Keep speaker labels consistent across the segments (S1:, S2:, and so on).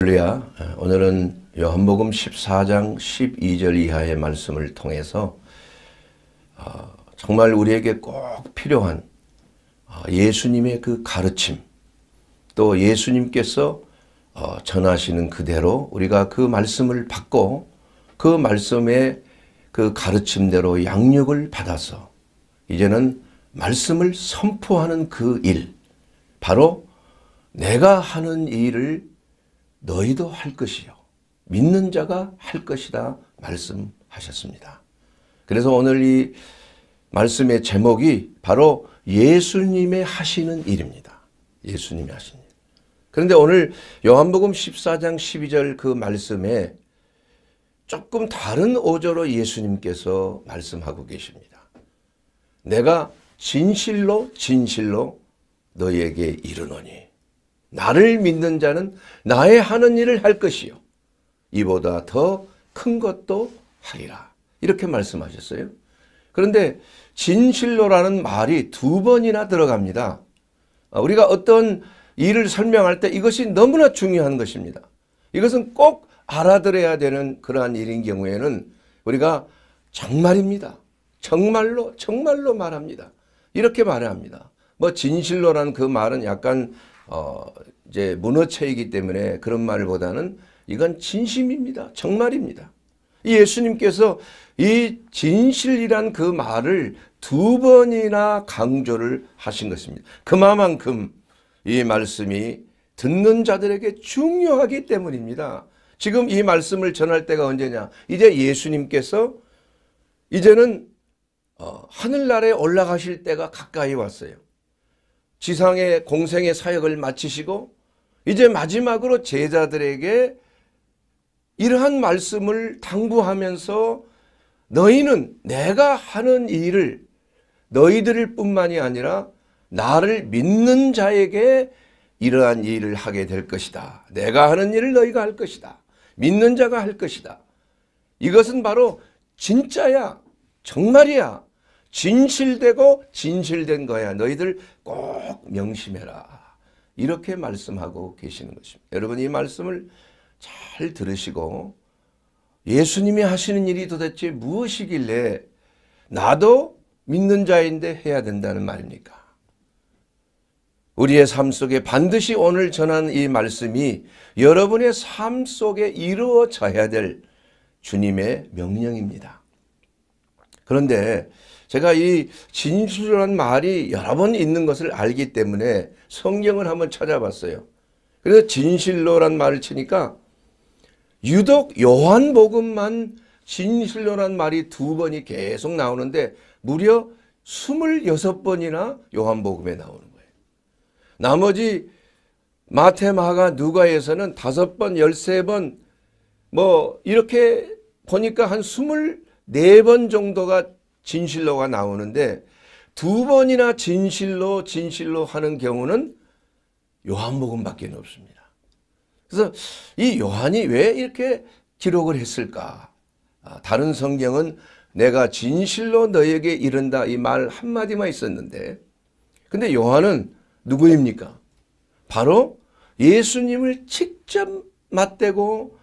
S1: 할렐루야. 오늘은 요한복음 14장 12절 이하의 말씀을 통해서 어, 정말 우리에게 꼭 필요한 어, 예수님의 그 가르침 또 예수님께서 어, 전하시는 그대로 우리가 그 말씀을 받고 그 말씀의 그 가르침대로 양육을 받아서 이제는 말씀을 선포하는 그 일, 바로 내가 하는 일을 너희도 할 것이요. 믿는 자가 할 것이다 말씀하셨습니다. 그래서 오늘 이 말씀의 제목이 바로 예수님의 하시는 일입니다. 예수님이 하신 일. 그런데 오늘 요한복음 14장 12절 그 말씀에 조금 다른 어조로 예수님께서 말씀하고 계십니다. 내가 진실로 진실로 너에게 희 이르노니 나를 믿는 자는 나의 하는 일을 할 것이요. 이보다 더 큰 것도 하리라. 이렇게 말씀하셨어요. 그런데 진실로라는 말이 두 번이나 들어갑니다. 아, 우리가 어떤 일을 설명할 때 이것이 너무나 중요한 것입니다. 이것은 꼭 알아들어야 되는 그러한 일인 경우에는 우리가 정말입니다. 정말로 정말로 말합니다. 이렇게 말해 합니다. 뭐 진실로라는 그 말은 약간 어, 이제 문어체이기 때문에 그런 말보다는 이건 진심입니다. 정말입니다. 예수님께서 이 진실이란 그 말을 두 번이나 강조를 하신 것입니다. 그만큼 이 말씀이 듣는 자들에게 중요하기 때문입니다. 지금 이 말씀을 전할 때가 언제냐? 이제 예수님께서 이제는 어, 하늘나라에 올라가실 때가 가까이 왔어요. 지상의 공생의 사역을 마치시고 이제 마지막으로 제자들에게 이러한 말씀을 당부하면서 너희는 내가 하는 일을 너희들 뿐만이 아니라 나를 믿는 자에게 이러한 일을 하게 될 것이다. 내가 하는 일을 너희가 할 것이다. 믿는 자가 할 것이다. 이것은 바로 진짜야. 정말이야. 진실되고 진실된 거야. 너희들 꼭 명심해라. 이렇게 말씀하고 계시는 것입니다. 여러분 이 말씀을 잘 들으시고 예수님이 하시는 일이 도대체 무엇이길래 나도 믿는 자인데 해야 된다는 말입니까? 우리의 삶 속에 반드시 오늘 전한 이 말씀이 여러분의 삶 속에 이루어져야 될 주님의 명령입니다. 그런데 제가 이 진술이라는 말이 여러 번 있는 것을 알기 때문에 성경을 한번 찾아봤어요. 그래서 진실로란 말을 치니까 유독 요한복음만 진실로란 말이 두 번이 계속 나오는데 무려 26번이나 요한복음에 나오는 거예요. 나머지 마테 마가, 누가에서는 다섯 번, 열세 번, 뭐, 이렇게 보니까 한 스물네 번 정도가 진실로가 나오는데 두 번이나 진실로 진실로 하는 경우는 요한복음밖에 없습니다. 그래서 이 요한이 왜 이렇게 기록을 했을까? 아, 다른 성경은 내가 진실로 너에게 이른다 이 말 한마디만 있었는데 근데 요한은 누구입니까? 바로 예수님을 직접 맞대고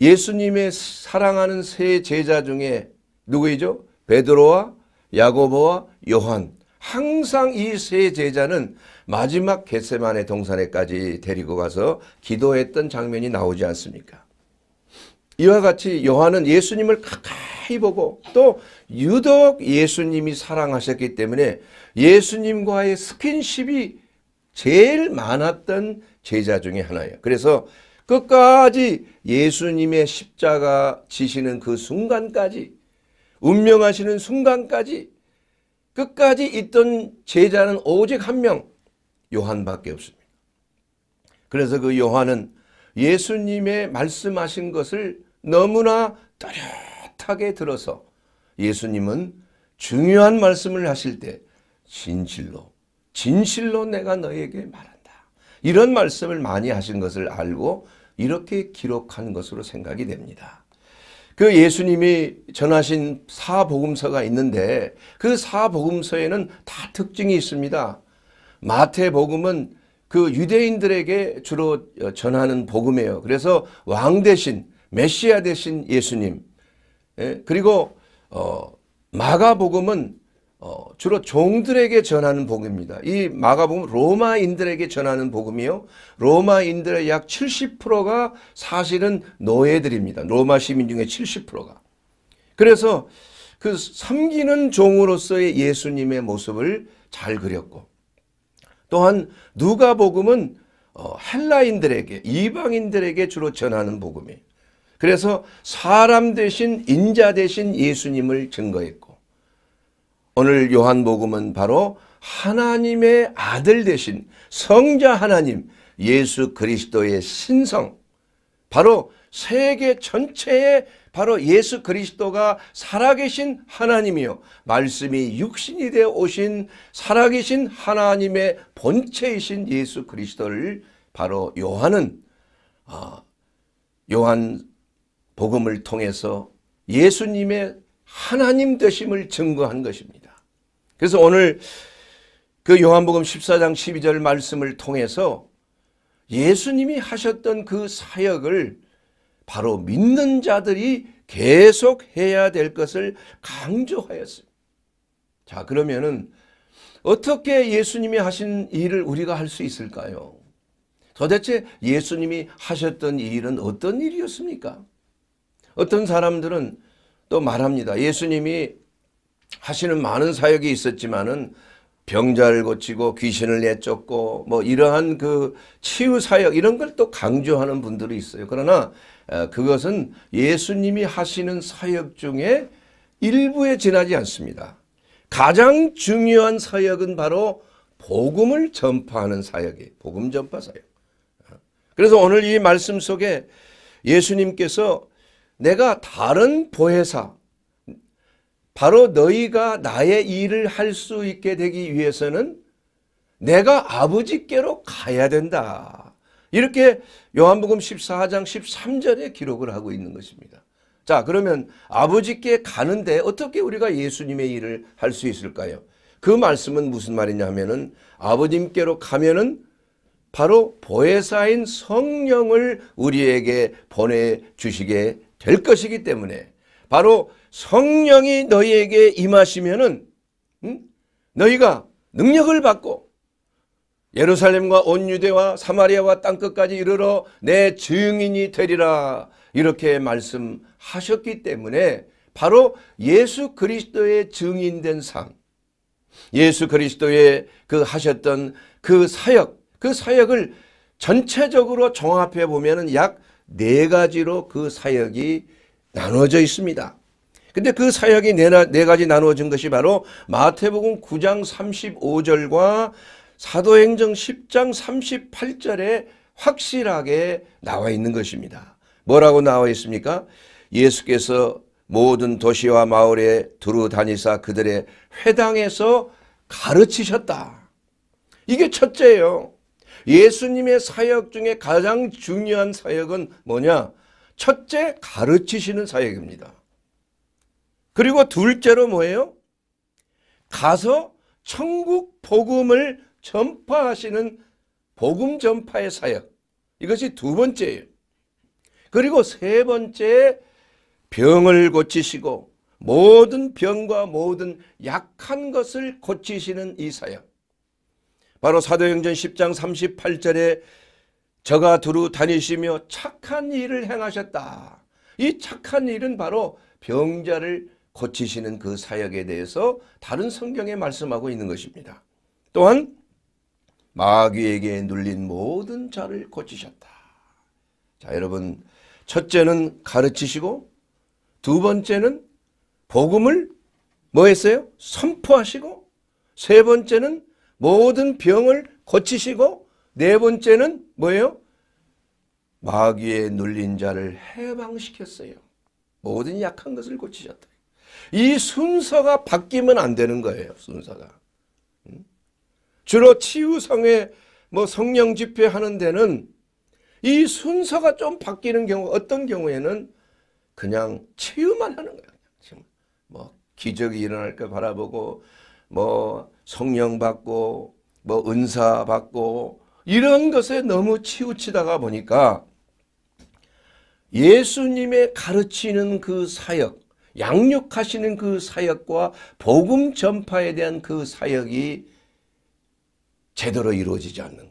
S1: 예수님의 사랑하는 세 제자 중에 누구이죠? 베드로와 야고보와 요한 항상 이 세 제자는 마지막 겟세만의 동산에까지 데리고 가서 기도했던 장면이 나오지 않습니까? 이와 같이 요한은 예수님을 가까이 보고 또 유독 예수님이 사랑하셨기 때문에 예수님과의 스킨십이 제일 많았던 제자 중에 하나예요. 그래서 끝까지 예수님의 십자가 지시는 그 순간까지 운명하시는 순간까지 끝까지 있던 제자는 오직 한명 요한밖에 없습니다. 그래서 그 요한은 예수님의 말씀하신 것을 너무나 또렷하게 들어서 예수님은 중요한 말씀을 하실 때 진실로 진실로 내가 너에게 말한다. 이런 말씀을 많이 하신 것을 알고 이렇게 기록한 것으로 생각이 됩니다. 그 예수님이 전하신 사복음서가 있는데 그 사복음서에는 다 특징이 있습니다. 마태복음은 그 유대인들에게 주로 어, 전하는 복음이에요. 그래서 왕 대신 메시아 대신 예수님 예, 그리고 어, 마가복음은 어, 주로 종들에게 전하는 복음입니다. 이 마가복음 로마인들에게 전하는 복음이요. 로마인들의 약 70%가 사실은 노예들입니다. 로마 시민 중에 70%가. 그래서 그 섬기는 종으로서의 예수님의 모습을 잘 그렸고 또한 누가복음은 어, 헬라인들에게 이방인들에게 주로 전하는 복음이에요. 그래서 사람 대신 인자 대신 예수님을 증거했고 오늘 요한복음은 바로 하나님의 아들 대신 성자 하나님 예수 그리스도의 신성 바로 세계 전체에 바로 예수 그리스도가 살아계신 하나님이요 말씀이 육신이 되어 오신 살아계신 하나님의 본체이신 예수 그리스도를 바로 요한은 아, 요한 복음을 통해서 예수님의 하나님 되심을 증거한 것입니다. 그래서 오늘 그 요한복음 14장 12절 말씀을 통해서 예수님이 하셨던 그 사역을 바로 믿는 자들이 계속 해야 될 것을 강조하였습니다. 자, 그러면은 어떻게 예수님이 하신 일을 우리가 할 수 있을까요? 도대체 예수님이 하셨던 일은 어떤 일이었습니까? 어떤 사람들은 또 말합니다. 예수님이 하시는 많은 사역이 있었지만은 병자를 고치고 귀신을 내쫓고 뭐 이러한 그 치유 사역 이런 걸 또 강조하는 분들이 있어요. 그러나 그것은 예수님이 하시는 사역 중에 일부에 지나지 않습니다. 가장 중요한 사역은 바로 복음을 전파하는 사역이 복음 전파 사역. 그래서 오늘 이 말씀 속에 예수님께서 내가 다른 보혜사 바로 너희가 나의 일을 할 수 있게 되기 위해서는 내가 아버지께로 가야 된다. 이렇게 요한복음 14장 13절에 기록을 하고 있는 것입니다. 자 그러면 아버지께 가는데 어떻게 우리가 예수님의 일을 할 수 있을까요? 그 말씀은 무슨 말이냐 하면은 아버님께로 가면은 바로 보혜사인 성령을 우리에게 보내주시게 될 것이기 때문에 바로 성령이 너희에게 임하시면은 너희가 능력을 받고 예루살렘과 온 유대와 사마리아와 땅 끝까지 이르러 내 증인이 되리라 이렇게 말씀하셨기 때문에 바로 예수 그리스도의 증인된 삶 예수 그리스도의 그 하셨던 그 사역 그 사역을 전체적으로 종합해 보면약 네 가지로 그 사역이 나눠져 있습니다. 근데 그 사역이 네, 네 가지 나누어진 것이 바로 마태복음 9장 35절과 사도행정 10장 38절에 확실하게 나와 있는 것입니다. 뭐라고 나와 있습니까? 예수께서 모든 도시와 마을에 두루 다니사 그들의 회당에서 가르치셨다. 이게 첫째예요. 예수님의 사역 중에 가장 중요한 사역은 뭐냐? 첫째 가르치시는 사역입니다. 그리고 둘째로 뭐예요? 가서 천국 복음을 전파하시는 복음 전파의 사역. 이것이 두 번째예요. 그리고 세 번째 병을 고치시고 모든 병과 모든 약한 것을 고치시는 이 사역. 바로 사도행전 10장 38절에 저가 두루 다니시며 착한 일을 행하셨다. 이 착한 일은 바로 병자를 고치시는 그 사역에 대해서 다른 성경에 말씀하고 있는 것입니다. 또한 마귀에게 눌린 모든 자를 고치셨다. 자, 여러분, 첫째는 가르치시고 두 번째는 복음을 뭐 했어요? 선포하시고 세 번째는 모든 병을 고치시고 네 번째는 뭐예요? 마귀에 눌린 자를 해방시켰어요. 모든 약한 것을 고치셨다. 이 순서가 바뀌면 안 되는 거예요. 순서가. 주로 치유성회 뭐 성령 집회하는 데는 이 순서가 좀 바뀌는 경우 어떤 경우에는 그냥 치유만 하는 거예요. 뭐 기적이 일어날 걸 바라보고 뭐 성령 받고 뭐 은사 받고 이런 것에 너무 치우치다가 보니까 예수님의 가르치는 그 사역 양육하시는 그 사역과 복음 전파에 대한 그 사역이 제대로 이루어지지 않는 거예요.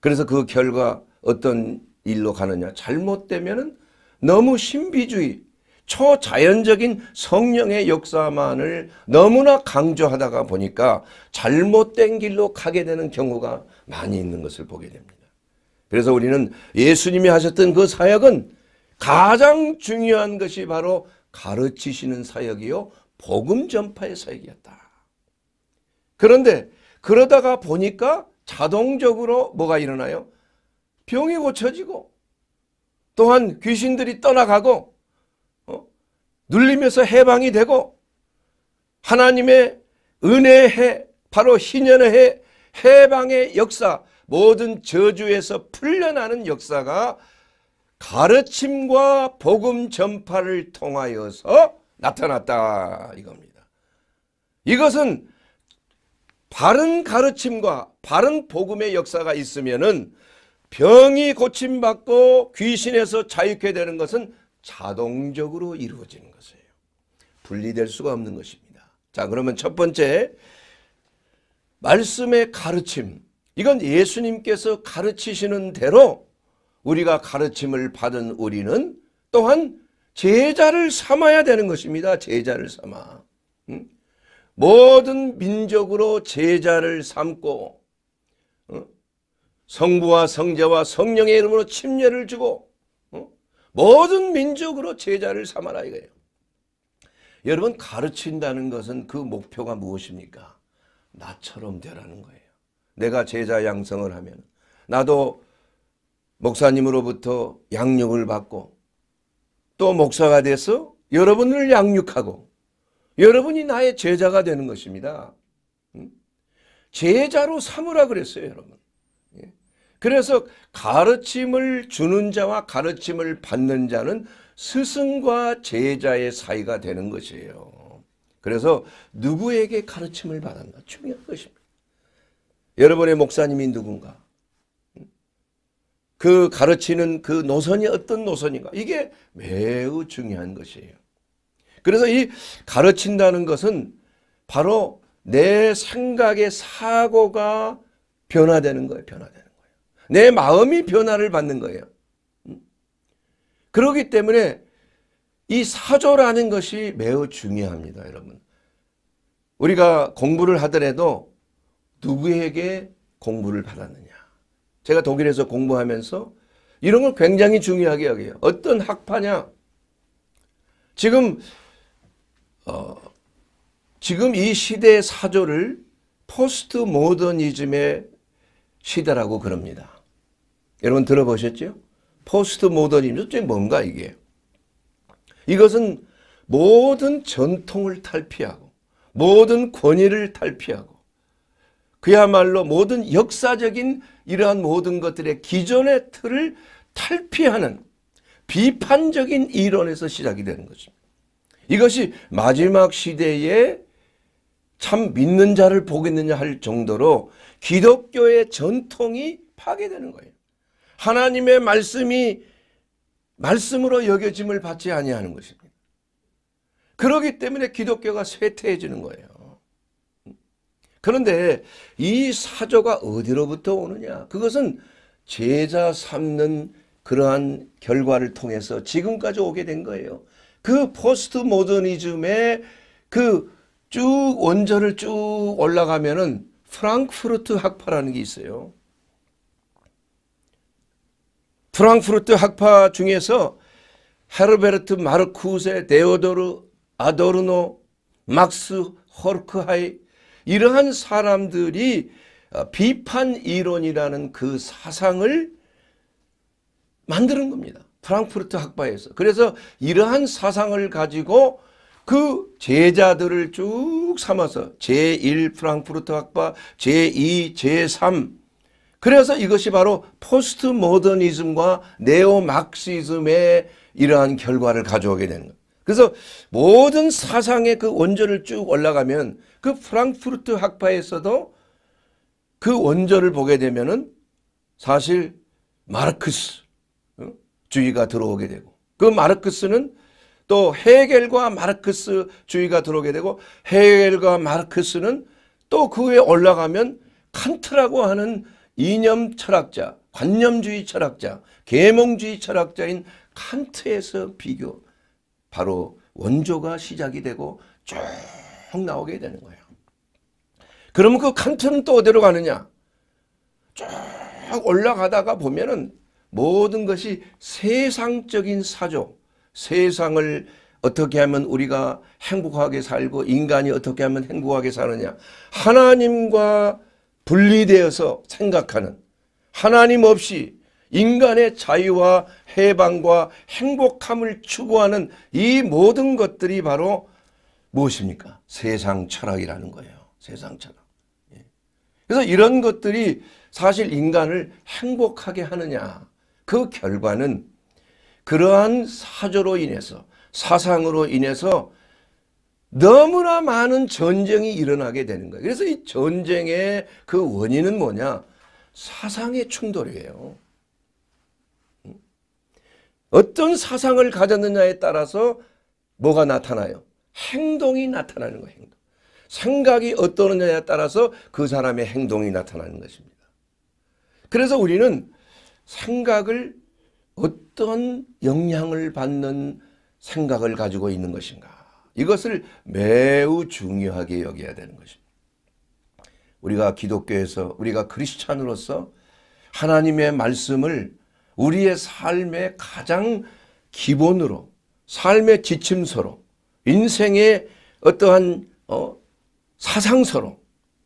S1: 그래서 그 결과 어떤 일로 가느냐. 잘못되면 너무 신비주의, 초자연적인 성령의 역사만을 너무나 강조하다가 보니까 잘못된 길로 가게 되는 경우가 많이 있는 것을 보게 됩니다. 그래서 우리는 예수님이 하셨던 그 사역은 가장 중요한 것이 바로 가르치시는 사역이요 복음 전파의 사역이었다. 그런데 그러다가 보니까 자동적으로 뭐가 일어나요? 병이 고쳐지고 또한 귀신들이 떠나가고 어? 눌리면서 해방이 되고 하나님의 은혜의 해 바로 희년의 해 해방의 역사 모든 저주에서 풀려나는 역사가 가르침과 복음 전파를 통하여서 나타났다 이겁니다. 이것은 바른 가르침과 바른 복음의 역사가 있으면은 병이 고침받고 귀신에서 자유케 되는 것은 자동적으로 이루어지는 것이에요. 분리될 수가 없는 것입니다. 자, 그러면 첫 번째 말씀의 가르침. 이건 예수님께서 가르치시는 대로 우리가 가르침을 받은 우리는 또한 제자를 삼아야 되는 것입니다. 제자를 삼아. 모든 민족으로 제자를 삼고 성부와 성자와 성령의 이름으로 침례를 주고 모든 민족으로 제자를 삼아라 이거예요. 여러분 가르친다는 것은 그 목표가 무엇입니까? 나처럼 되라는 거예요. 내가 제자 양성을 하면 나도 목사님으로부터 양육을 받고 또 목사가 돼서 여러분을 양육하고 여러분이 나의 제자가 되는 것입니다. 음? 제자로 삼으라 그랬어요, 여러분. 예. 그래서 가르침을 주는 자와 가르침을 받는 자는 스승과 제자의 사이가 되는 것이에요. 그래서 누구에게 가르침을 받았나 중요한 것입니다. 여러분의 목사님이 누군가? 그 가르치는 그 노선이 어떤 노선인가 이게 매우 중요한 것이에요. 그래서 이 가르친다는 것은 바로 내 생각의 사고가 변화되는 거예요. 변화되는 거예요. 내 마음이 변화를 받는 거예요. 음? 그러기 때문에 이 사조라는 것이 매우 중요합니다. 여러분. 우리가 공부를 하더라도 누구에게 공부를 받았느냐. 제가 독일에서 공부하면서 이런 걸 굉장히 중요하게 여기요. 어떤 학파냐? 지금 어, 지금 이 시대의 사조를 포스트 모더니즘의 시대라고 그럽니다. 여러분 들어보셨죠? 포스트 모더니즘 이 뭔가 이게? 이것은 모든 전통을 탈피하고 모든 권위를 탈피하고 그야말로 모든 역사적인 이러한 모든 것들의 기존의 틀을 탈피하는 비판적인 이론에서 시작이 되는 것입니다. 이것이 마지막 시대에 참 믿는 자를 보겠느냐 할 정도로 기독교의 전통이 파괴되는 거예요. 하나님의 말씀이 말씀으로 여겨짐을 받지 아니하는 것입니다. 그러기 때문에 기독교가 쇠퇴해지는 거예요. 그런데 이 사조가 어디로부터 오느냐? 그것은 제자 삼는 그러한 결과를 통해서 지금까지 오게 된 거예요. 그 포스트 모더니즘의 그쭉 원전을 쭉 올라가면은 프랑크푸르트 학파라는 게 있어요. 프랑크푸르트 학파 중에서 헤르베르트 마르쿠세, 데오도르, 아도르노, 막스, 호르크하이 이러한 사람들이 어, 비판 이론이라는 그 사상을 만드는 겁니다. 프랑크푸르트 학파에서. 그래서 이러한 사상을 가지고 그 제자들을 쭉 삼아서 제1 프랑크푸르트 학파, 제2, 제3 그래서 이것이 바로 포스트 모더니즘과 네오 막시즘의 이러한 결과를 가져오게 되는 거예요. 그래서 모든 사상의 그 원전을 쭉 올라가면 그 프랑크푸르트 학파에서도 그 원조를 보게 되면은 사실 마르크스 어? 주의가 들어오게 되고 그 마르크스는 또 헤겔과 마르크스 주의가 들어오게 되고 헤겔과 마르크스는 또 그 위에 올라가면 칸트라고 하는 이념 철학자, 관념주의 철학자, 계몽주의 철학자인 칸트에서 비교 바로 원조가 시작이 되고 쭉 나오게 되는 거예요. 그러면 그 칸트는 또 어디로 가느냐? 쭉 올라가다가 보면은 모든 것이 세상적인 사조, 세상을 어떻게 하면 우리가 행복하게 살고 인간이 어떻게 하면 행복하게 사느냐. 하나님과 분리되어서 생각하는 하나님 없이 인간의 자유와 해방과 행복함을 추구하는 이 모든 것들이 바로 무엇입니까? 세상 철학이라는 거예요. 세상 철학. 예. 그래서 이런 것들이 사실 인간을 행복하게 하느냐. 그 결과는 그러한 사조로 인해서 사상으로 인해서 너무나 많은 전쟁이 일어나게 되는 거예요. 그래서 이 전쟁의 그 원인은 뭐냐? 사상의 충돌이에요. 어떤 사상을 가졌느냐에 따라서 뭐가 나타나요? 행동이 나타나는 거예요. 행동. 생각이 어떠느냐에 따라서 그 사람의 행동이 나타나는 것입니다. 그래서 우리는 생각을 어떤 영향을 받는 생각을 가지고 있는 것인가 이것을 매우 중요하게 여겨야 되는 것입니다. 우리가 기독교에서 우리가 크리스찬으로서 하나님의 말씀을 우리의 삶의 가장 기본으로 삶의 지침서로 인생의 어떠한 어, 사상서로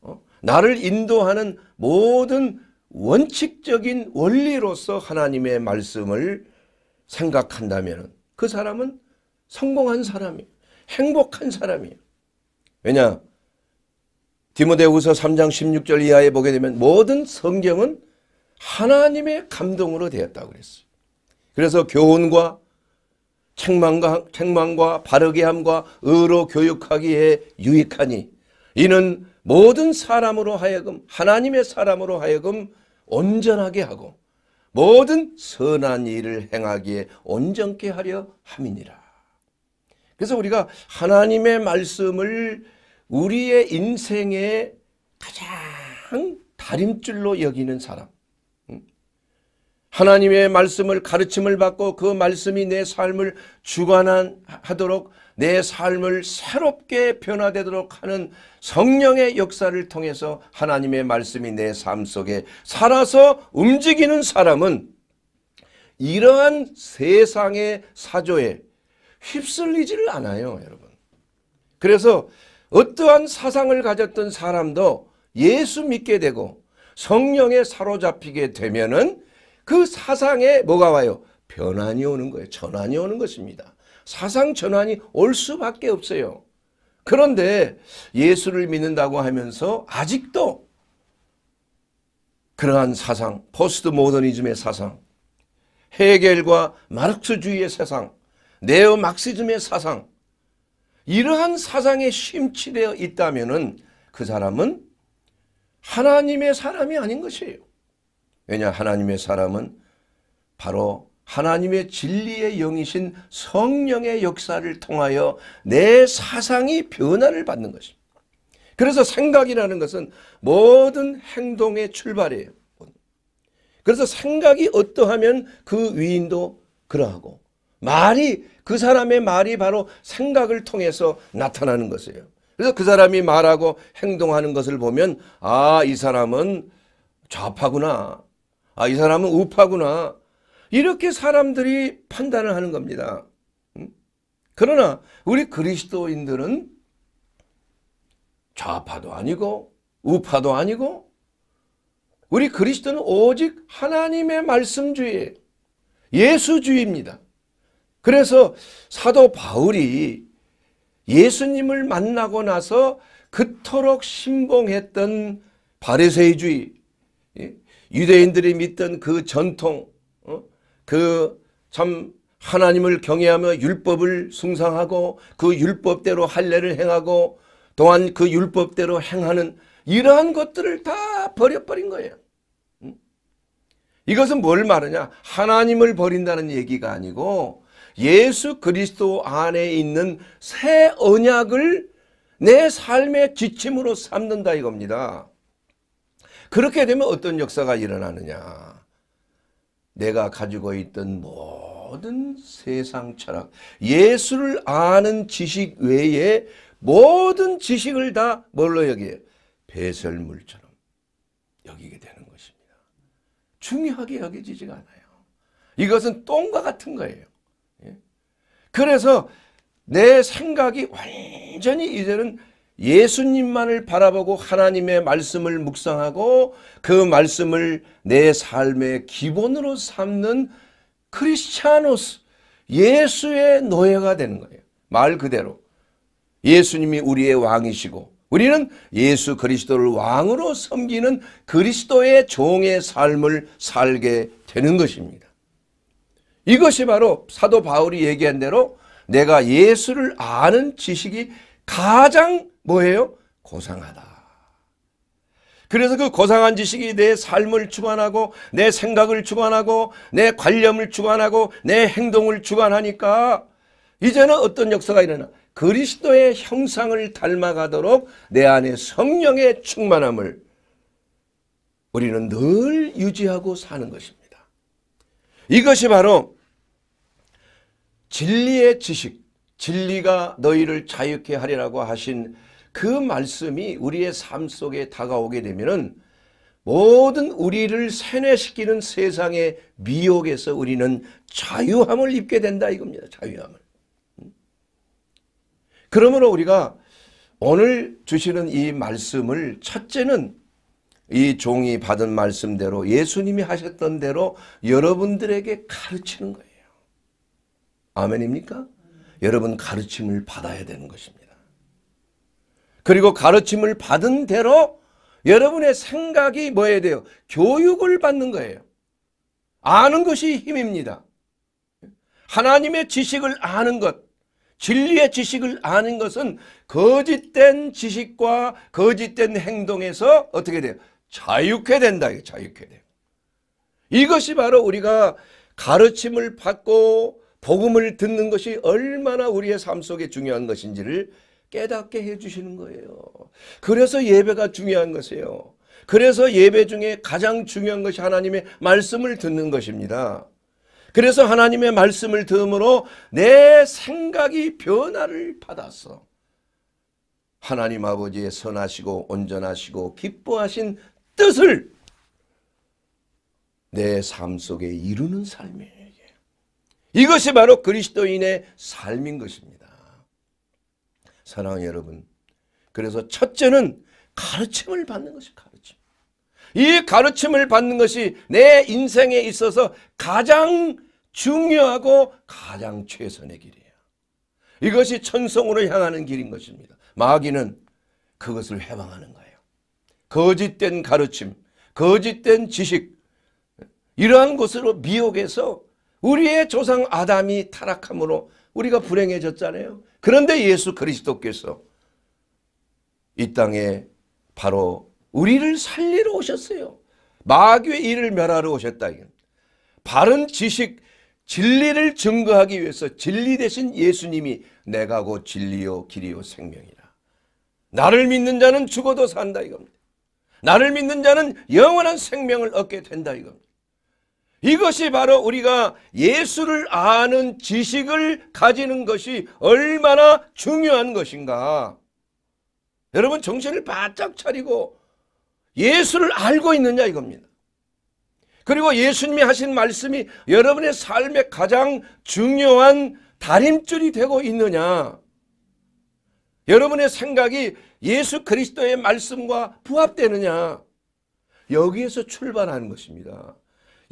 S1: 어, 나를 인도하는 모든 원칙적인 원리로서 하나님의 말씀을 생각한다면 그 사람은 성공한 사람이에요. 행복한 사람이에요. 왜냐? 디모데후서 3장 16절 이하에 보게 되면 모든 성경은 하나님의 감동으로 되었다고 그랬어요. 그래서 교훈과 책망과, 책망과 바르게함과 의로 교육하기에 유익하니 이는 모든 사람으로 하여금 하나님의 사람으로 하여금 온전하게 하고 모든 선한 일을 행하기에 온전케 하려 함이니라. 그래서 우리가 하나님의 말씀을 우리의 인생의 가장 다림줄로 여기는 사람 하나님의 말씀을 가르침을 받고 그 말씀이 내 삶을 주관하도록 내 삶을 새롭게 변화되도록 하는 성령의 역사를 통해서 하나님의 말씀이 내 삶 속에 살아서 움직이는 사람은 이러한 세상의 사조에 휩쓸리지를 않아요, 여러분. 그래서 어떠한 사상을 가졌던 사람도 예수 믿게 되고 성령에 사로잡히게 되면은 그 사상에 뭐가 와요? 변환이 오는 거예요. 전환이 오는 것입니다. 사상 전환이 올 수밖에 없어요. 그런데 예수를 믿는다고 하면서 아직도 그러한 사상, 포스트 모더니즘의 사상, 헤겔과 마르크스주의의 사상, 네오 막시즘의 사상, 이러한 사상에 심취되어 있다면 그 사람은 하나님의 사람이 아닌 것이에요. 왜냐 하나님의 사람은 바로 하나님의 진리의 영이신 성령의 역사를 통하여 내 사상이 변화를 받는 것입니다. 그래서 생각이라는 것은 모든 행동의 출발이에요. 그래서 생각이 어떠하면 그 위인도 그러하고 말이 그 사람의 말이 바로 생각을 통해서 나타나는 것이에요. 그래서 그 사람이 말하고 행동하는 것을 보면 아 이 사람은 좌파구나 아, 이 사람은 우파구나. 이렇게 사람들이 판단을 하는 겁니다. 음? 그러나 우리 그리스도인들은 좌파도 아니고 우파도 아니고 우리 그리스도는 오직 하나님의 말씀주의 예수주의입니다. 그래서 사도 바울이 예수님을 만나고 나서 그토록 신봉했던 바리새이주의 유대인들이 믿던 그 전통, 어? 그참 하나님을 경외하며 율법을 숭상하고 그 율법대로 할례를 행하고 또한 그 율법대로 행하는 이러한 것들을 다 버려버린 거예요. 음? 이것은 뭘 말하냐? 하나님을 버린다는 얘기가 아니고 예수 그리스도 안에 있는 새 언약을 내 삶의 지침으로 삼는다 이겁니다. 그렇게 되면 어떤 역사가 일어나느냐. 내가 가지고 있던 모든 세상 철학, 예수를 아는 지식 외에 모든 지식을 다 뭘로 여기에 배설물처럼 여기게 되는 것입니다. 중요하게 여겨지지가 않아요. 이것은 똥과 같은 거예요. 예? 그래서 내 생각이 완전히 이제는 예수님만을 바라보고 하나님의 말씀을 묵상하고 그 말씀을 내 삶의 기본으로 삼는 크리스티아노스 예수의 노예가 되는 거예요. 말 그대로 예수님이 우리의 왕이시고 우리는 예수 그리스도를 왕으로 섬기는 그리스도의 종의 삶을 살게 되는 것입니다. 이것이 바로 사도 바울이 얘기한 대로 내가 예수를 아는 지식이 가장 뭐예요? 고상하다. 그래서 그 고상한 지식이 내 삶을 주관하고 내 생각을 주관하고 내 관념을 주관하고 내 행동을 주관하니까 이제는 어떤 역사가 일어나? 그리스도의 형상을 닮아가도록 내 안에 성령의 충만함을 우리는 늘 유지하고 사는 것입니다. 이것이 바로 진리의 지식, 진리가 너희를 자유케 하리라고 하신 그 말씀이 우리의 삶 속에 다가오게 되면은 모든 우리를 세뇌시키는 세상의 미혹에서 우리는 자유함을 입게 된다 이겁니다. 자유함을. 그러므로 우리가 오늘 주시는 이 말씀을 첫째는 이 종이 받은 말씀대로 예수님이 하셨던 대로 여러분들에게 가르치는 거예요. 아멘입니까? 여러분 가르침을 받아야 되는 것입니다. 그리고 가르침을 받은 대로 여러분의 생각이 뭐에 대요? 교육을 받는 거예요. 아는 것이 힘입니다. 하나님의 지식을 아는 것, 진리의 지식을 아는 것은 거짓된 지식과 거짓된 행동에서 어떻게 돼요? 자유케 된다. 자유케 돼요. 이것이 바로 우리가 가르침을 받고 복음을 듣는 것이 얼마나 우리의 삶 속에 중요한 것인지를 깨닫게 해주시는 거예요. 그래서 예배가 중요한 것이에요. 그래서 예배 중에 가장 중요한 것이 하나님의 말씀을 듣는 것입니다. 그래서 하나님의 말씀을 들음으로 내 생각이 변화를 받았어. 하나님 아버지의 선하시고 온전하시고 기뻐하신 뜻을 내 삶 속에 이루는 삶이에요. 이것이 바로 그리스도인의 삶인 것입니다. 사랑하는 여러분. 그래서 첫째는 가르침을 받는 것이 가르침. 이 가르침을 받는 것이 내 인생에 있어서 가장 중요하고 가장 최선의 길이에요. 이것이 천성으로 향하는 길인 것입니다. 마귀는 그것을 해방하는 거예요. 거짓된 가르침, 거짓된 지식 이러한 것으로 미혹해서 우리의 조상 아담이 타락함으로 우리가 불행해졌잖아요. 그런데 예수 그리스도께서 이 땅에 바로 우리를 살리러 오셨어요. 마귀의 일을 멸하러 오셨다. 바른 지식, 진리를 증거하기 위해서 진리 대신 예수님이 내가 곧 진리요 길이요 생명이라. 나를 믿는 자는 죽어도 산다 이겁니다. 나를 믿는 자는 영원한 생명을 얻게 된다 이겁니다. 이것이 바로 우리가 예수를 아는 지식을 가지는 것이 얼마나 중요한 것인가. 여러분 정신을 바짝 차리고 예수를 알고 있느냐 이겁니다. 그리고 예수님이 하신 말씀이 여러분의 삶의 가장 중요한 다림줄이 되고 있느냐. 여러분의 생각이 예수 그리스도의 말씀과 부합되느냐. 여기에서 출발하는 것입니다.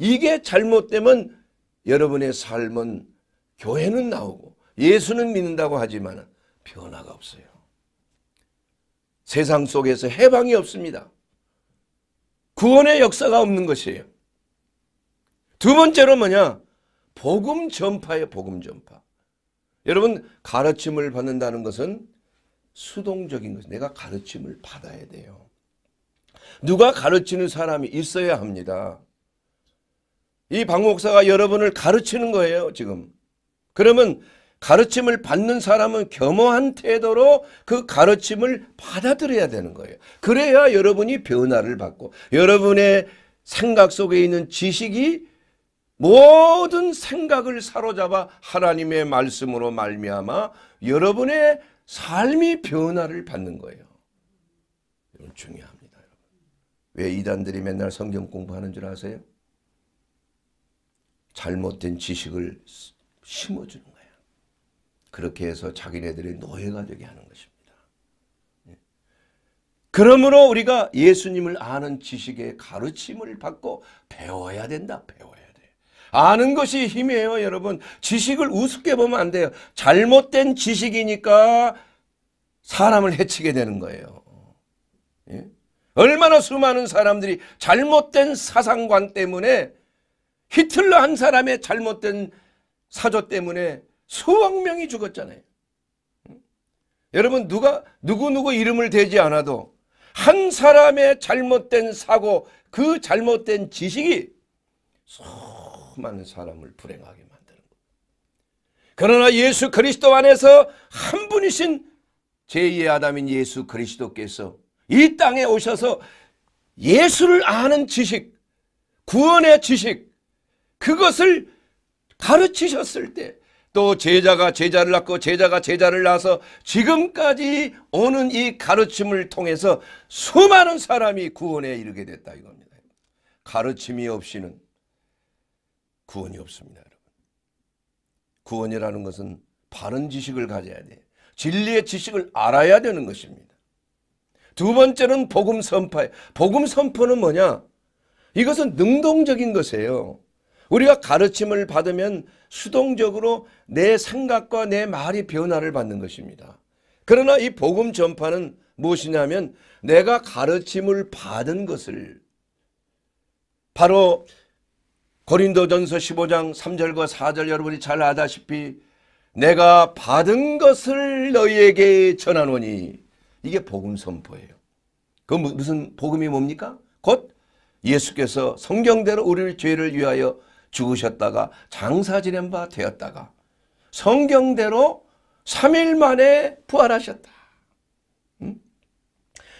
S1: 이게 잘못되면 여러분의 삶은 교회는 나오고 예수는 믿는다고 하지만 변화가 없어요. 세상 속에서 해방이 없습니다. 구원의 역사가 없는 것이에요. 두 번째로 뭐냐? 복음 전파예요. 복음 전파. 여러분 가르침을 받는다는 것은 수동적인 것이 에요 내가 가르침을 받아야 돼요. 누가 가르치는 사람이 있어야 합니다. 이 방목사가 여러분을 가르치는 거예요 지금. 그러면 가르침을 받는 사람은 겸허한 태도로 그 가르침을 받아들여야 되는 거예요. 그래야 여러분이 변화를 받고 여러분의 생각 속에 있는 지식이 모든 생각을 사로잡아 하나님의 말씀으로 말미암아 여러분의 삶이 변화를 받는 거예요. 이건 중요합니다. 왜 이단들이 맨날 성경 공부하는 줄 아세요? 잘못된 지식을 심어주는 거예요. 그렇게 해서 자기네들이 노예가 되게 하는 것입니다. 예. 그러므로 우리가 예수님을 아는 지식의 가르침을 받고 배워야 된다. 배워야 돼. 아는 것이 힘이에요, 여러분. 지식을 우습게 보면 안 돼요. 잘못된 지식이니까 사람을 해치게 되는 거예요. 예? 얼마나 수많은 사람들이 잘못된 사상관 때문에 히틀러 한 사람의 잘못된 사조 때문에 수억 명이 죽었잖아요. 여러분 누가 누구누구 이름을 대지 않아도 한 사람의 잘못된 사고 그 잘못된 지식이 수많은 사람을 불행하게 만드는 것. 그러나 예수 그리스도 안에서 한 분이신 제2의 아담인 예수 그리스도께서 이 땅에 오셔서 예수를 아는 지식, 구원의 지식, 그것을 가르치셨을 때, 또 제자가 제자를 낳고 제자가 제자를 낳아서 지금까지 오는 이 가르침을 통해서 수많은 사람이 구원에 이르게 됐다 이겁니다. 가르침이 없이는 구원이 없습니다, 여러분. 구원이라는 것은 바른 지식을 가져야 돼. 진리의 지식을 알아야 되는 것입니다. 두 번째는 복음 선포 복음 선포는 뭐냐? 이것은 능동적인 것이에요. 우리가 가르침을 받으면 수동적으로 내 생각과 내 말이 변화를 받는 것입니다. 그러나 이 복음 전파는 무엇이냐면 내가 가르침을 받은 것을 바로 고린도전서 15장 3절과 4절 여러분이 잘 아다시피 내가 받은 것을 너희에게 전하노니 이게 복음 선포예요. 그 무슨 복음이 뭡니까? 곧 예수께서 성경대로 우리를 죄를 위하여 죽으셨다가 장사 지낸 바 되었다가 성경대로 3일 만에 부활하셨다. 음?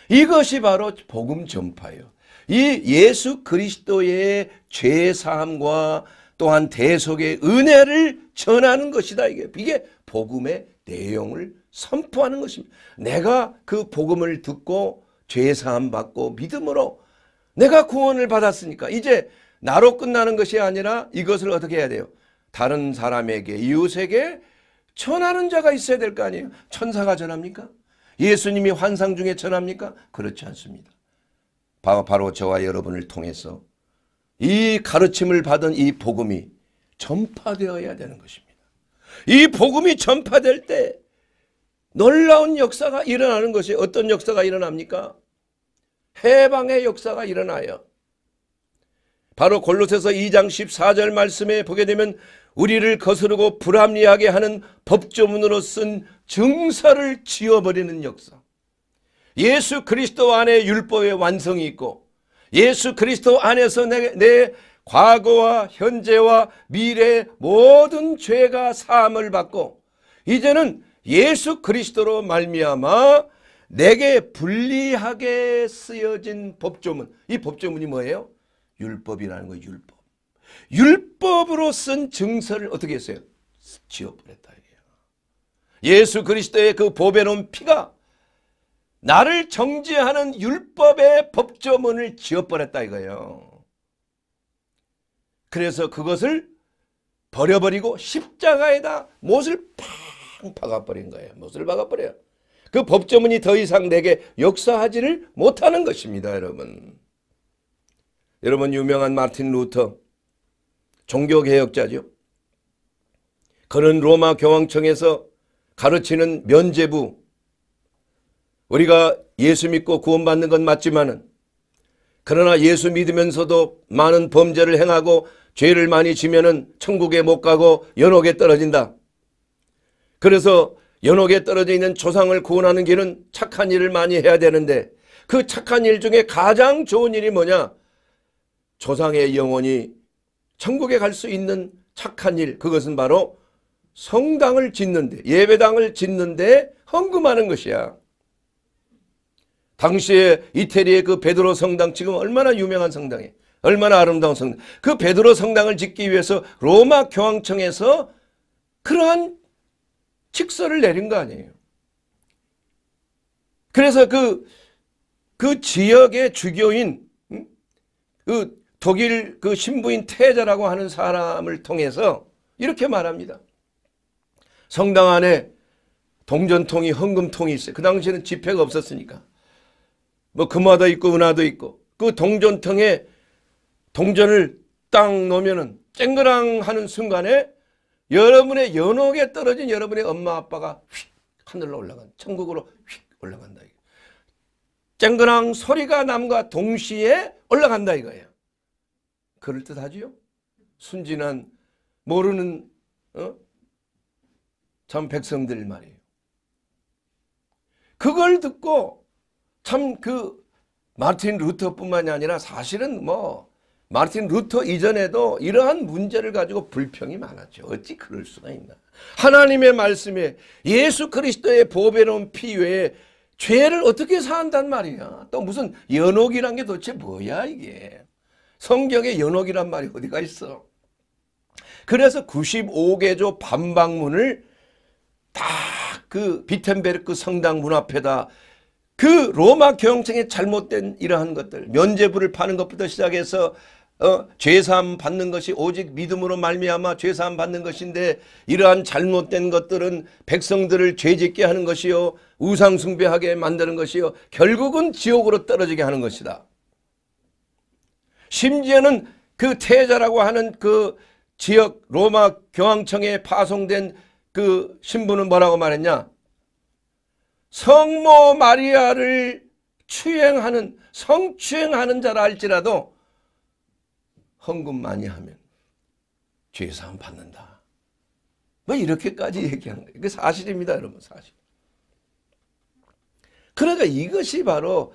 S1: 이것이 바로 복음 전파예요. 이 예수 그리스도의 죄 사함과 또한 대속의 은혜를 전하는 것이다. 이게 이게 복음의 내용을 선포하는 것입니다. 내가 그 복음을 듣고 죄 사함 받고 믿음으로 내가 구원을 받았으니까 이제 나로 끝나는 것이 아니라 이것을 어떻게 해야 돼요? 다른 사람에게 이웃에게 전하는 자가 있어야 될 거 아니에요? 천사가 전합니까? 예수님이 환상 중에 전합니까? 그렇지 않습니다. 바로 저와 여러분을 통해서 이 가르침을 받은 이 복음이 전파되어야 되는 것입니다. 이 복음이 전파될 때 놀라운 역사가 일어나는 것이 어떤 역사가 일어납니까? 해방의 역사가 일어나요. 바로 골로새서 2장 14절 말씀에 보게 되면 우리를 거스르고 불합리하게 하는 법조문으로 쓴 증서를 지워버리는 역사. 예수 그리스도 안에 율법의 완성이 있고 예수 그리스도 안에서 내, 내 과거와 현재와 미래의 모든 죄가 사함을 받고 이제는 예수 그리스도로 말미암아 내게 불리하게 쓰여진 법조문. 이 법조문이 뭐예요? 율법이라는 거 율법. 율법으로 쓴 증서를 어떻게 했어요? 지워버렸다. 예수 그리스도의 그 보배로운 피가 나를 정죄하는 율법의 법조문을 지어버렸다 이거예요. 그래서 그것을 버려버리고 십자가에다 못을 팡 박아버린 거예요. 못을 박아버려요. 그 법조문이 더 이상 내게 역사하지를 못하는 것입니다. 여러분. 여러분 유명한 마틴 루터 종교개혁자죠. 그는 로마 교황청에서 가르치는 면제부 우리가 예수 믿고 구원받는 건 맞지만은 그러나 예수 믿으면서도 많은 범죄를 행하고 죄를 많이 지면은 천국에 못 가고 연옥에 떨어진다. 그래서 연옥에 떨어져 있는 조상을 구원하는 길은 착한 일을 많이 해야 되는데 그 착한 일 중에 가장 좋은 일이 뭐냐? 조상의 영혼이 천국에 갈 수 있는 착한 일 그것은 바로 성당을 짓는데 예배당을 짓는데 헌금하는 것이야. 당시에 이태리의 그 베드로 성당 지금 얼마나 유명한 성당이에요. 얼마나 아름다운 성당. 그 베드로 성당을 짓기 위해서 로마 교황청에서 그러한 직서를 내린 거 아니에요. 그래서 그, 그 지역의 주교인, 그 독일 그 신부인 태자라고 하는 사람을 통해서 이렇게 말합니다. 성당 안에 동전통이 헌금통이 있어요. 그 당시에는 지폐가 없었으니까. 뭐 금화도 있고 은화도 있고 그 동전통에 동전을 땅 놓으면은 쨍그랑 하는 순간에 여러분의 연옥에 떨어진 여러분의 엄마 아빠가 휙 하늘로 올라간 천국으로 휙 올라간다. 쨍그랑 소리가 남과 동시에 올라간다 이거예요. 그럴듯하지요? 순진한 모르는 어? 참 백성들 말이에요. 그걸 듣고 참 그 마틴 루터뿐만이 아니라 사실은 뭐 마틴 루터 이전에도 이러한 문제를 가지고 불평이 많았죠. 어찌 그럴 수가 있나. 하나님의 말씀에 예수 그리스도의 보배로운 피 외에 죄를 어떻게 사한단 말이야. 또 무슨 연옥이란 게 도대체 뭐야 이게. 성경에 연옥이란 말이 어디가 있어? 그래서 95개조 반박문을 다 그 비텐베르크 성당 문 앞에다 그 로마 경청의 잘못된 이러한 것들 면죄부를 파는 것부터 시작해서 어, 죄사함 받는 것이 오직 믿음으로 말미암아 죄사함 받는 것인데 이러한 잘못된 것들은 백성들을 죄짓게 하는 것이요 우상숭배하게 만드는 것이요 결국은 지옥으로 떨어지게 하는 것이다. 심지어는 그 태자라고 하는 그 지역 로마 교황청에 파송된 그 신부는 뭐라고 말했냐? 성모 마리아를 추행하는 성추행하는 자라 할지라도 헌금 많이 하면 죄사함 받는다. 뭐 이렇게까지 얘기하 거예요. 그 사실입니다 여러분 사실. 그러니까 이것이 바로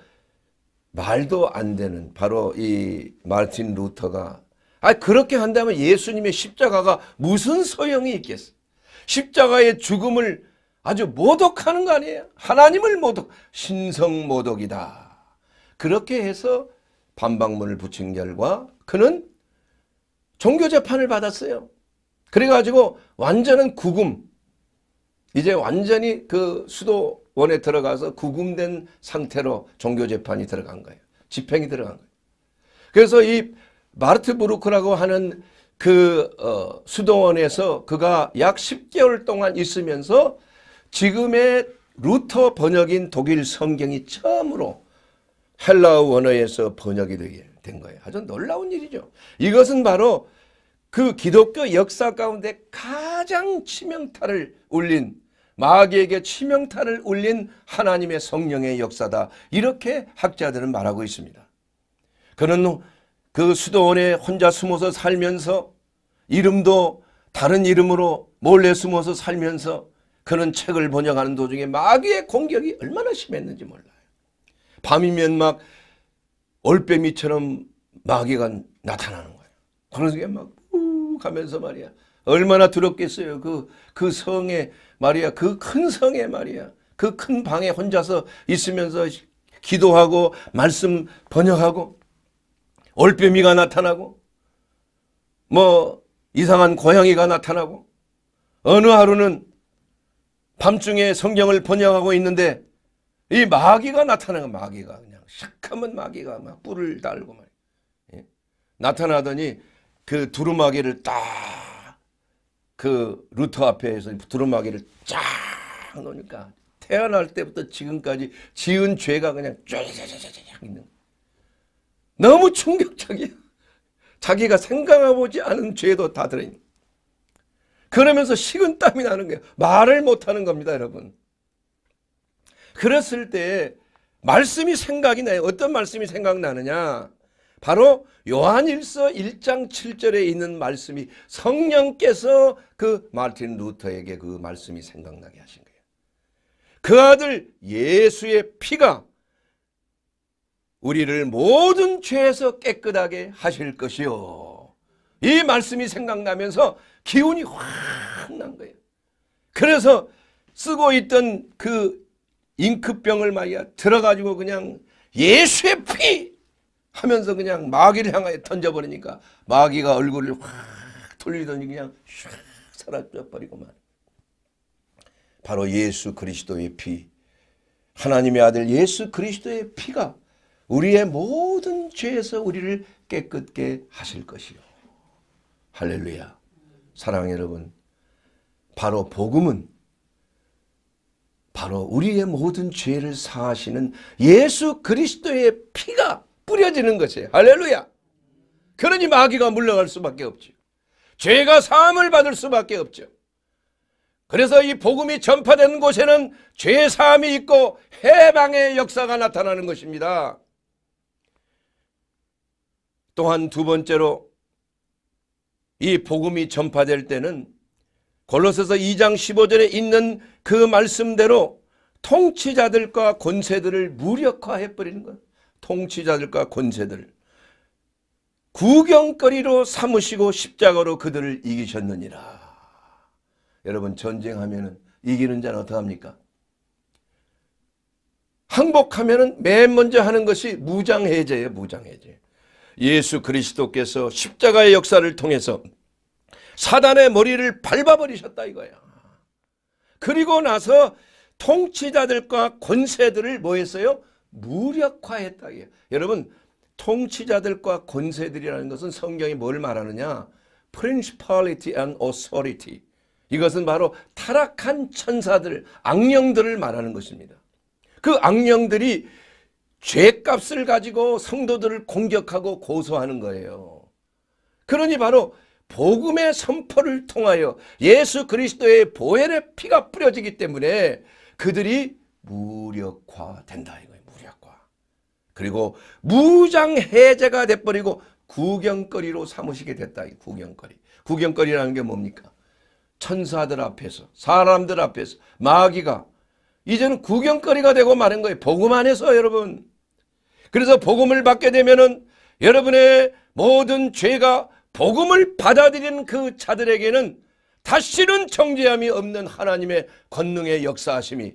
S1: 말도 안 되는 바로 이마틴 루터가 아 그렇게 한다면 예수님의 십자가가 무슨 소용이 있겠어? 십자가의 죽음을 아주 모독하는 거 아니에요? 하나님을 모독, 신성 모독이다. 그렇게 해서 반박문을 붙인 결과 그는 종교 재판을 받았어요. 그래가지고 완전한 구금, 이제 완전히 그 수도 원에 들어가서 구금된 상태로 종교재판이 들어간 거예요. 집행이 들어간 거예요. 그래서 이 마르트 브루크라고 하는 그 어, 수도원에서 그가 약 10개월 동안 있으면서 지금의 루터 번역인 독일 성경이 처음으로 헬라어 원어에서 번역이 되게 된 거예요. 아주 놀라운 일이죠. 이것은 바로 그 기독교 역사 가운데 가장 치명타를 울린 마귀에게 치명타를 울린 하나님의 성령의 역사다. 이렇게 학자들은 말하고 있습니다. 그는 그 수도원에 혼자 숨어서 살면서 이름도 다른 이름으로 몰래 숨어서 살면서 그는 책을 번역하는 도중에 마귀의 공격이 얼마나 심했는지 몰라요. 밤이면 막 올빼미처럼 마귀가 나타나는 거예요. 그런 그러니까 속막우 하면서 말이야. 얼마나 두렵겠어요. 그, 그 성에 말이야. 그 큰 성에 말이야. 그 큰 방에 혼자서 있으면서 기도하고 말씀 번역하고 올빼미가 나타나고 뭐 이상한 고양이가 나타나고 어느 하루는 밤중에 성경을 번역하고 있는데 이 마귀가 나타나는 거 마귀가 그냥 시커먼 마귀가 막 뿔을 달고 말 예? 나타나더니 그 두루마기를 딱그 루터 앞에서 두루마기를 쫙 놓으니까 태어날 때부터 지금까지 지은 죄가 그냥 쫙쫙쫙쫙 있는 거야. 너무 충격적이야. 자기가 생각해보지 않은 죄도 다 들어있는 그러면서 식은 땀이 나는 거예요. 말을 못하는 겁니다 여러분. 그랬을 때 말씀이 생각이 나요. 어떤 말씀이 생각나느냐. 바로 요한일서 1장 7절에 있는 말씀이 성령께서 그마틴 루터에게 그 말씀이 생각나게 하신 거예요. 그 아들 예수의 피가 우리를 모든 죄에서 깨끗하게 하실 것이요. 이 말씀이 생각나면서 기운이 확 난 거예요. 그래서 쓰고 있던 그 잉크병을 말이야 들어가지고 그냥 예수의 피 하면서 그냥 마귀를 향하여 던져버리니까 마귀가 얼굴을 확 돌리더니 그냥 슉 사라져버리고만. 바로 예수 그리스도의 피. 하나님의 아들 예수 그리스도의 피가 우리의 모든 죄에서 우리를 깨끗게 하실 것이요. 할렐루야. 사랑 여러분. 바로 복음은 바로 우리의 모든 죄를 사하시는 예수 그리스도의 피가 뿌려지는 것이에요. 할렐루야. 그러니 마귀가 물러갈 수밖에 없죠. 죄가 사함을 받을 수밖에 없죠. 그래서 이 복음이 전파된 곳에는 죄 사함이 있고 해방의 역사가 나타나는 것입니다. 또한 두 번째로 이 복음이 전파될 때는 골로새서 2장 15절에 있는 그 말씀대로 통치자들과 권세들을 무력화해 버리는 거예요. 통치자들과 권세들 구경거리로 삼으시고 십자가로 그들을 이기셨느니라. 여러분 전쟁하면 이기는 자는 어떡합니까? 항복하면 맨 먼저 하는 것이 무장해제예요. 무장해제. 예수 그리스도께서 십자가의 역사를 통해서 사단의 머리를 밟아버리셨다 이거야. 그리고 나서 통치자들과 권세들을 뭐 했어요? 무력화했다. 여러분 통치자들과 권세들이라는 것은 성경이 뭘 말하느냐? principality and authority. 이것은 바로 타락한 천사들, 악령들을 말하는 것입니다. 그 악령들이 죄값을 가지고 성도들을 공격하고 고소하는 거예요. 그러니 바로 복음의 선포를 통하여 예수 그리스도의 보혈의 피가 뿌려지기 때문에 그들이 무력화된다 이거예요. 그리고 무장해제가 돼버리고 구경거리로 삼으시게 됐다. 이 구경거리. 구경거리라는 게 뭡니까? 천사들 앞에서 사람들 앞에서 마귀가 이제는 구경거리가 되고 마는 거예요. 복음 안에서 여러분. 그래서 복음을 받게 되면은 여러분의 모든 죄가 복음을 받아들이그 자들에게는 다시는 정죄함이 없는 하나님의 권능의 역사하심이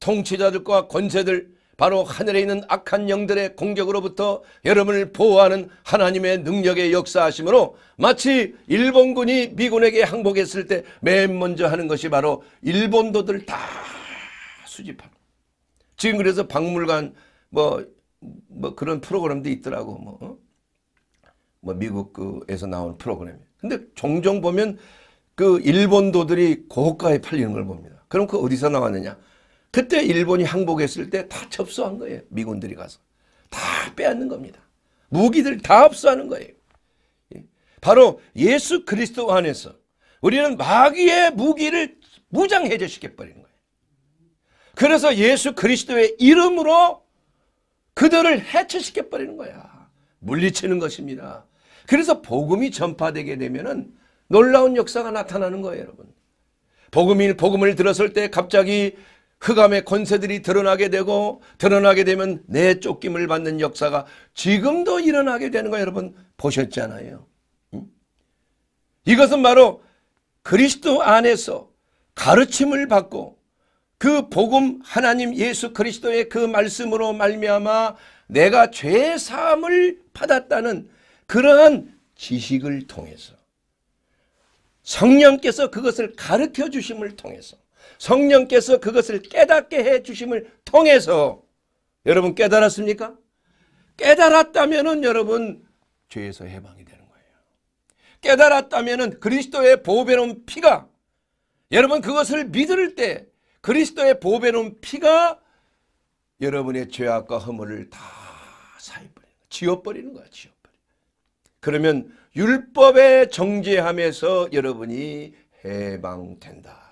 S1: 통치자들과 권세들 바로 하늘에 있는 악한 영들의 공격으로부터 여러분을 보호하는 하나님의 능력의 역사하심으로 마치 일본군이 미군에게 항복했을 때 맨 먼저 하는 것이 바로 일본도들 다 수집하는 지금 그래서 박물관 뭐, 뭐 그런 프로그램도 있더라고 뭐, 어? 뭐 미국에서 나온 프로그램 근데 종종 보면 그 일본도들이 고가에 팔리는 걸 봅니다 그럼 그 어디서 나왔느냐 그때 일본이 항복했을 때 다 접수한 거예요. 미군들이 가서. 다 빼앗는 겁니다. 무기들 다흡수하는 거예요. 예. 바로 예수 그리스도 안에서 우리는 마귀의 무기를 무장해제시켜버리는 거예요. 그래서 예수 그리스도의 이름으로 그들을 해체시켜버리는 거야. 물리치는 것입니다. 그래서 복음이 전파되게 되면은 놀라운 역사가 나타나는 거예요, 여러분. 복음이 복음을 들었을 때 갑자기 흑암의 권세들이 드러나게 되고 드러나게 되면 내 쫓김을 받는 역사가 지금도 일어나게 되는 거 여러분 보셨잖아요. 이것은 바로 그리스도 안에서 가르침을 받고 그 복음 하나님 예수 그리스도의 그 말씀으로 말미암아 내가 죄 사함을 받았다는 그러한 지식을 통해서 성령께서 그것을 가르쳐 주심을 통해서 성령께서 그것을 깨닫게 해 주심을 통해서 여러분 깨달았습니까? 깨달았다면은 여러분 죄에서 해방이 되는 거예요. 깨달았다면은 그리스도의 보호 놓은 피가 여러분 그것을 믿을 때 그리스도의 보호 놓은 피가 여러분의 죄악과 허물을 다사해버리요 지워버리는 거야. 지워버리 그러면 율법의 정죄함에서 여러분이 해방된다.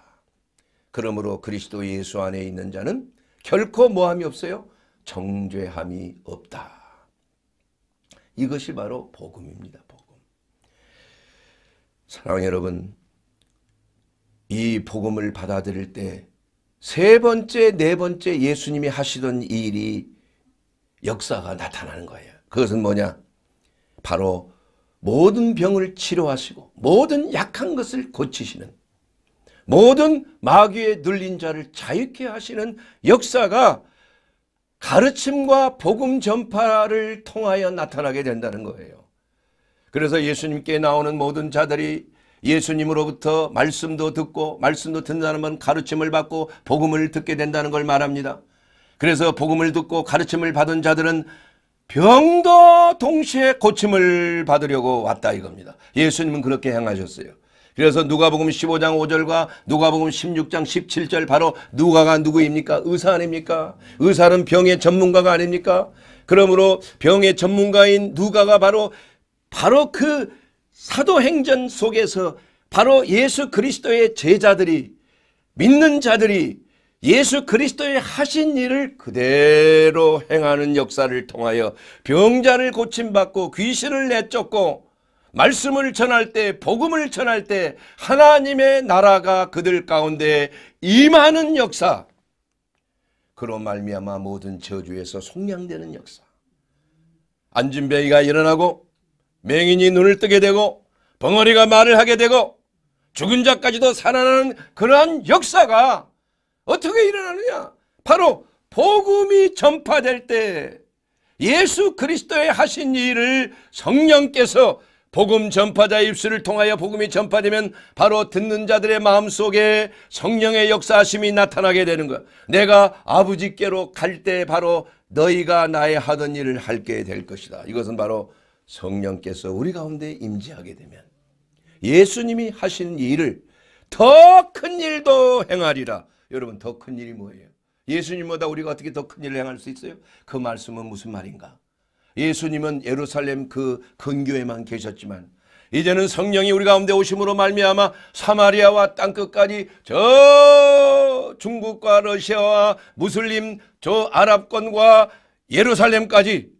S1: 그러므로 그리스도 예수 안에 있는 자는 결코 모함이 없어요. 정죄함이 없다. 이것이 바로 복음입니다. 복음. 사랑 여러분 이 복음을 받아들일 때 세 번째 네 번째 예수님이 하시던 일이 역사가 나타나는 거예요. 그것은 뭐냐? 바로 모든 병을 치료하시고 모든 약한 것을 고치시는 모든 마귀에 눌린 자를 자유케 하시는 역사가 가르침과 복음 전파를 통하여 나타나게 된다는 거예요. 그래서 예수님께 나오는 모든 자들이 예수님으로부터 말씀도 듣고 말씀도 듣는다면 가르침을 받고 복음을 듣게 된다는 걸 말합니다. 그래서 복음을 듣고 가르침을 받은 자들은 병도 동시에 고침을 받으려고 왔다 이겁니다. 예수님은 그렇게 행하셨어요. 그래서 누가복음 15장 5절과 누가복음 16장 17절 바로 누가가 누구입니까? 의사 아닙니까? 의사는 병의 전문가가 아닙니까? 그러므로 병의 전문가인 누가가 바로 바로 그 사도행전 속에서 바로 예수 그리스도의 제자들이 믿는 자들이 예수 그리스도의 하신 일을 그대로 행하는 역사를 통하여 병자를 고침받고 귀신을 내쫓고 말씀을 전할 때 복음을 전할 때 하나님의 나라가 그들 가운데 임하는 역사 그로 말미암아 모든 저주에서 속량되는 역사 안진배이가 일어나고 맹인이 눈을 뜨게 되고 벙어리가 말을 하게 되고 죽은 자까지도 살아나는 그러한 역사가 어떻게 일어나느냐 바로 복음이 전파될 때 예수 그리스도의 하신 일을 성령께서 복음 전파자의 입술을 통하여 복음이 전파되면 바로 듣는 자들의 마음속에 성령의 역사심이 나타나게 되는 거 내가 아버지께로 갈 때 바로 너희가 나의 하던 일을 할게 될 것이다. 이것은 바로 성령께서 우리 가운데 임재하게 되면 예수님이 하시 일을 더 큰 일도 행하리라. 여러분 더 큰 일이 뭐예요? 예수님보다 우리가 어떻게 더 큰 일을 행할 수 있어요? 그 말씀은 무슨 말인가? 예수님은 예루살렘 그 근교에만 계셨지만 이제는 성령이 우리 가운데 오심으로 말미암아 사마리아와 땅끝까지 저 중국과 러시아와 무슬림 저 아랍권과 예루살렘까지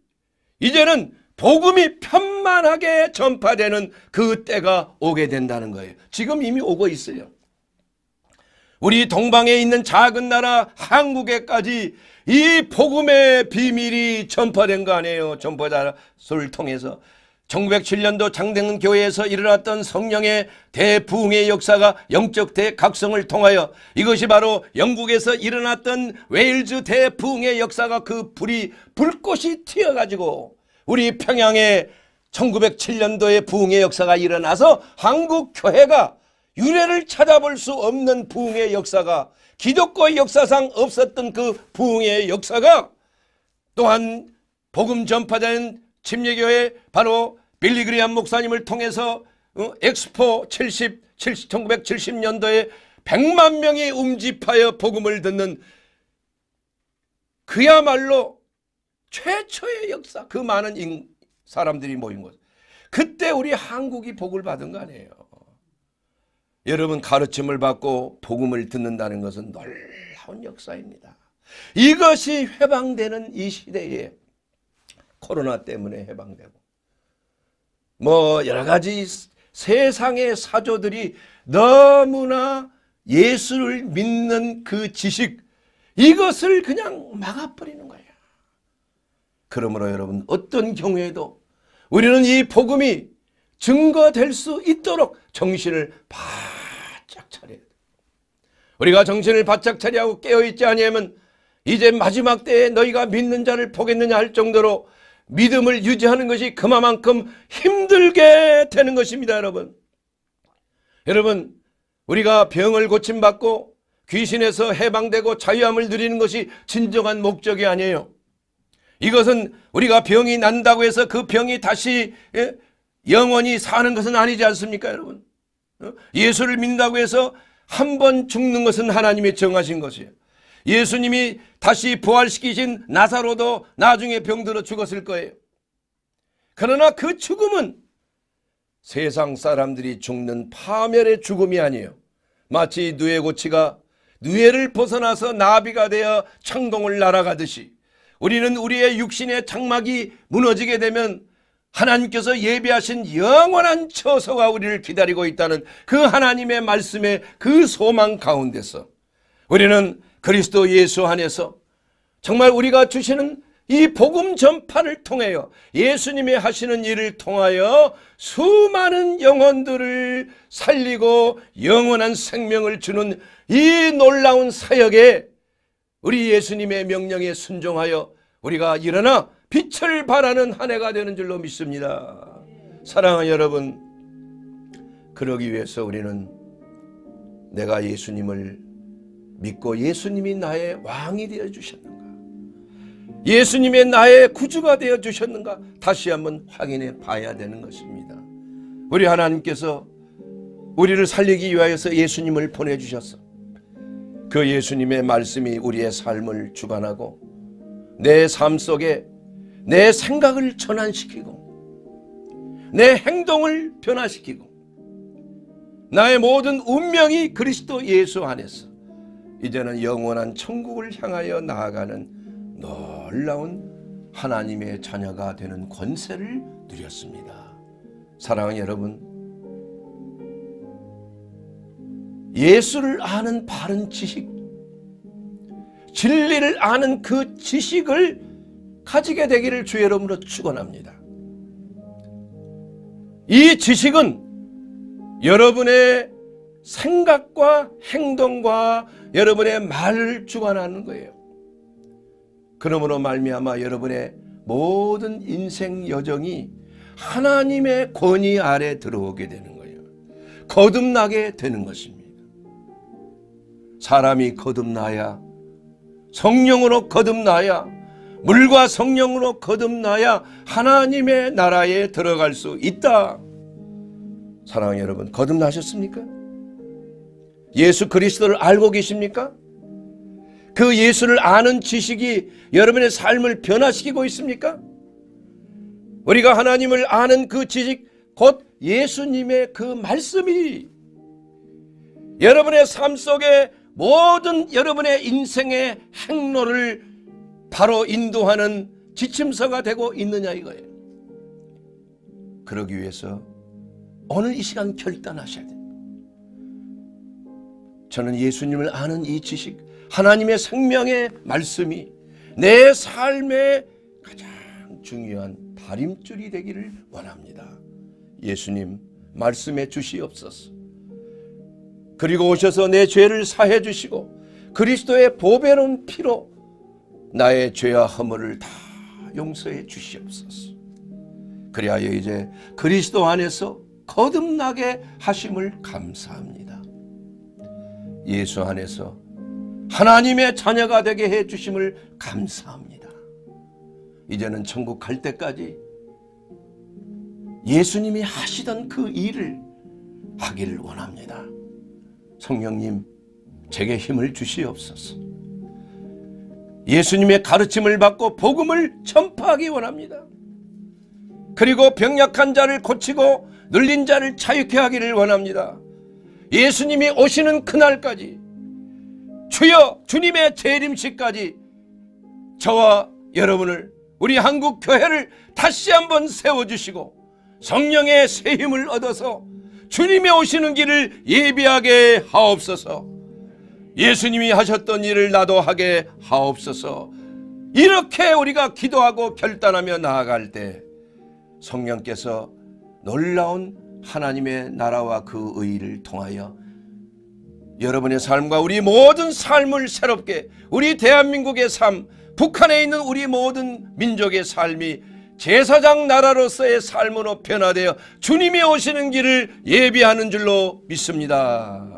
S1: 이제는 복음이 편만하게 전파되는 그 때가 오게 된다는 거예요. 지금 이미 오고 있어요. 우리 동방에 있는 작은 나라 한국에까지 이 복음의 비밀이 전파된 거 아니에요. 전파자를 통해서. 1907년도 장대근 교회에서 일어났던 성령의 대부흥의 역사가 영적 대각성을 통하여 이것이 바로 영국에서 일어났던 웨일즈 대부흥의 역사가 그 불이 불꽃이 튀어가지고 우리 평양에 1 9 0 7년도의 부흥의 역사가 일어나서 한국 교회가 유래를 찾아볼 수 없는 부흥의 역사가 기독교의 역사상 없었던 그 부흥의 역사가 또한 복음 전파된 침례교회 바로 빌리그리안 목사님을 통해서 어, 엑스포 70, 70 1970년도에 100만 명이 움집하여 복음을 듣는 그야말로 최초의 역사 그 많은 사람들이 모인 곳 그때 우리 한국이 복을 받은 거 아니에요 여러분 가르침을 받고 복음을 듣는다는 것은 놀라운 역사입니다. 이것이 해방되는 이 시대에 코로나 때문에 해방되고 뭐 여러 가지 세상의 사조들이 너무나 예수를 믿는 그 지식 이것을 그냥 막아버리는 거예요. 그러므로 여러분 어떤 경우에도 우리는 이 복음이 증거될 수 있도록 정신을 바짝 차려야 돼. 우리가 정신을 바짝 차리하고 깨어있지 아니하면 이제 마지막 때에 너희가 믿는 자를 보겠느냐 할 정도로 믿음을 유지하는 것이 그만큼 힘들게 되는 것입니다 여러분. 여러분 우리가 병을 고침받고 귀신에서 해방되고 자유함을 누리는 것이 진정한 목적이 아니에요. 이것은 우리가 병이 난다고 해서 그 병이 다시 예, 영원히 사는 것은 아니지 않습니까 여러분? 어? 예수를 믿는다고 해서 한 번 죽는 것은 하나님이 정하신 것이에요. 예수님이 다시 부활시키신 나사로도 나중에 병들어 죽었을 거예요. 그러나 그 죽음은 세상 사람들이 죽는 파멸의 죽음이 아니에요. 마치 누에 고치가 누에를 벗어나서 나비가 되어 창동을 날아가듯이 우리는 우리의 육신의 장막이 무너지게 되면 하나님께서 예비하신 영원한 처소가 우리를 기다리고 있다는 그 하나님의 말씀의 그 소망 가운데서 우리는 그리스도 예수 안에서 정말 우리가 주시는 이 복음 전파를 통하여 예수님이 하시는 일을 통하여 수많은 영혼들을 살리고 영원한 생명을 주는 이 놀라운 사역에 우리 예수님의 명령에 순종하여 우리가 일어나 빛을 바라는 한 해가 되는 줄로 믿습니다. 사랑하는 여러분, 그러기 위해서 우리는 내가 예수님을 믿고 예수님이 나의 왕이 되어 주셨는가? 예수님의 나의 구주가 되어 주셨는가? 다시 한번 확인해 봐야 되는 것입니다. 우리 하나님께서 우리를 살리기 위하여서 예수님을 보내 주셨어. 그 예수님의 말씀이 우리의 삶을 주관하고 내 삶 속에 내 생각을 전환시키고 내 행동을 변화시키고 나의 모든 운명이 그리스도 예수 안에서 이제는 영원한 천국을 향하여 나아가는 놀라운 하나님의 자녀가 되는 권세를 드렸습니다 사랑하는 여러분 예수를 아는 바른 지식 진리를 아는 그 지식을 가지게 되기를 주의 이름으로 축원합니다. 이 지식은 여러분의 생각과 행동과 여러분의 말을 주관하는 거예요. 그러므로 말미암아 여러분의 모든 인생 여정이 하나님의 권위 아래 들어오게 되는 거예요. 거듭나게 되는 것입니다. 사람이 거듭나야 성령으로 거듭나야 물과 성령으로 거듭나야 하나님의 나라에 들어갈 수 있다. 사랑하는 여러분, 거듭나셨습니까? 예수 그리스도를 알고 계십니까? 그 예수를 아는 지식이 여러분의 삶을 변화시키고 있습니까? 우리가 하나님을 아는 그 지식, 곧 예수님의 그 말씀이 여러분의 삶 속에 모든 여러분의 인생의 행로를 바로 인도하는 지침서가 되고 있느냐 이거예요. 그러기 위해서 오늘 이 시간 결단하셔야 돼요. 저는 예수님을 아는 이 지식, 하나님의 생명의 말씀이 내 삶의 가장 중요한 다림줄이 되기를 원합니다. 예수님 말씀해 주시옵소서. 그리고 오셔서 내 죄를 사해 주시고 그리스도의 보배로운 피로 나의 죄와 허물을 다 용서해 주시옵소서. 그리하여 이제 그리스도 안에서 거듭나게 하심을 감사합니다. 예수 안에서 하나님의 자녀가 되게 해 주심을 감사합니다. 이제는 천국 갈 때까지 예수님이 하시던 그 일을 하기를 원합니다. 성령님, 제게 힘을 주시옵소서. 예수님의 가르침을 받고 복음을 전파하기 원합니다. 그리고 병약한 자를 고치고 눌린 자를 자유케 하기를 원합니다. 예수님이 오시는 그날까지 주여 주님의 재림식까지 저와 여러분을 우리 한국 교회를 다시 한번 세워주시고 성령의 새 힘을 얻어서 주님의 오시는 길을 예비하게 하옵소서. 예수님이 하셨던 일을 나도 하게 하옵소서. 이렇게 우리가 기도하고 결단하며 나아갈 때 성령께서 놀라운 하나님의 나라와 그 의의를 통하여 여러분의 삶과 우리 모든 삶을 새롭게 우리 대한민국의 삶, 북한에 있는 우리 모든 민족의 삶이 제사장 나라로서의 삶으로 변화되어 주님이 오시는 길을 예비하는 줄로 믿습니다.